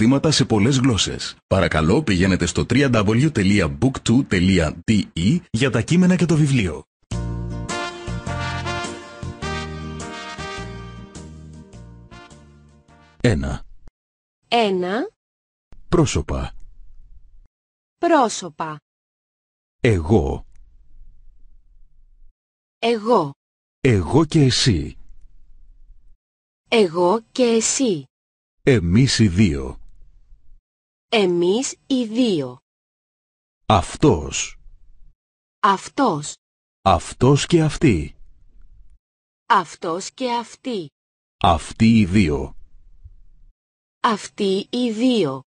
Θύματα σε πολλές γλώσσες. Παρακαλώ πηγαίνετε στο www.book2.de για τα κείμενα και το βιβλίο. Ένα. Ένα. Πρόσωπα. Πρόσωπα. Εγώ. Εγώ. Εγώ και εσύ. Εγώ και εσύ. Εμείς οι δύο. Εμείς οι δύο. Αυτός. Αυτός. Αυτός και αυτή. Αυτός και αυτή. Αυτοί οι δύο. Αυτοί οι δύο.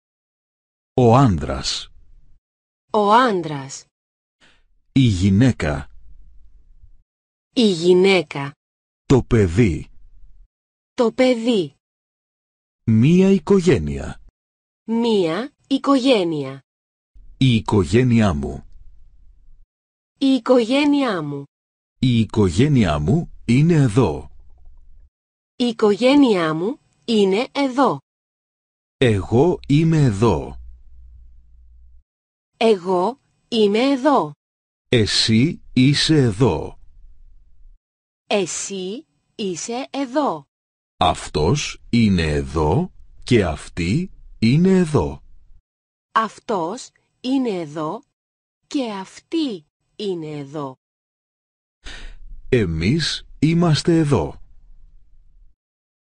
Ο άντρας. Ο άντρας. Η γυναίκα. Η γυναίκα. Το παιδί. Το παιδί. Μία οικογένεια. Μία οικογένεια. Η οικογένειά μου. Η οικογένειά μου. Η οικογένειά μου είναι εδώ. Η οικογένειά μου είναι εδώ. Εγώ είμαι εδώ. Εγώ είμαι εδώ. Εσύ είσαι εδώ. Εσύ είσαι εδώ. Αυτός είναι εδώ και αυτή είναι εδώ. Αυτός είναι εδώ και αυτή είναι εδώ. Εμείς είμαστε εδώ.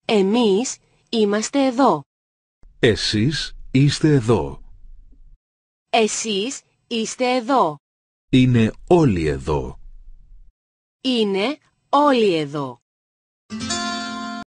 Εμείς είμαστε εδώ. Εσείς είστε εδώ. Εσείς είστε εδώ. Είναι όλοι εδώ. Είναι όλοι εδώ.